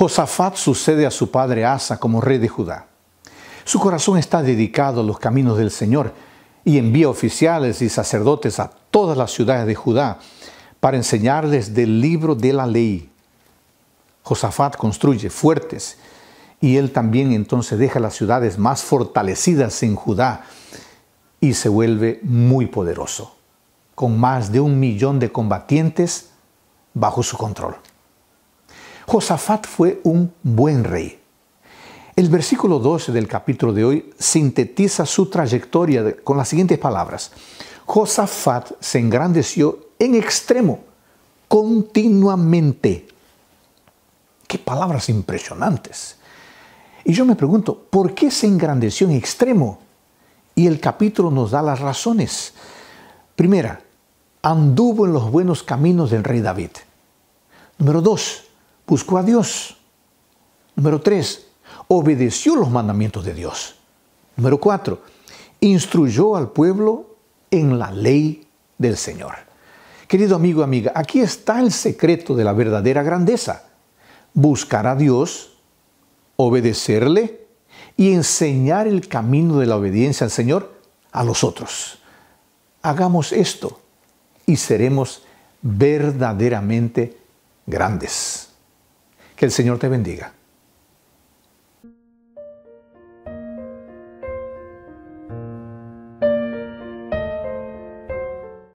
Josafat sucede a su padre Asa como rey de Judá. Su corazón está dedicado a los caminos del Señor y envía oficiales y sacerdotes a todas las ciudades de Judá para enseñarles del libro de la ley. Josafat construye fuertes y él también entonces deja las ciudades más fortalecidas en Judá y se vuelve muy poderoso, con más de un millón de combatientes bajo su control. Josafat fue un buen rey. El versículo 12 del capítulo de hoy sintetiza su trayectoria con las siguientes palabras. Josafat se engrandeció en extremo, continuamente. Qué palabras impresionantes. Y yo me pregunto, ¿por qué se engrandeció en extremo? Y el capítulo nos da las razones. Primera, anduvo en los buenos caminos del rey David. Número dos, buscó a Dios. Número tres, obedeció los mandamientos de Dios. Número cuatro, instruyó al pueblo en la ley del Señor. Querido amigo, amiga, aquí está el secreto de la verdadera grandeza. Buscar a Dios, obedecerle y enseñar el camino de la obediencia al Señor a los otros. Hagamos esto y seremos verdaderamente grandes. Que el Señor te bendiga.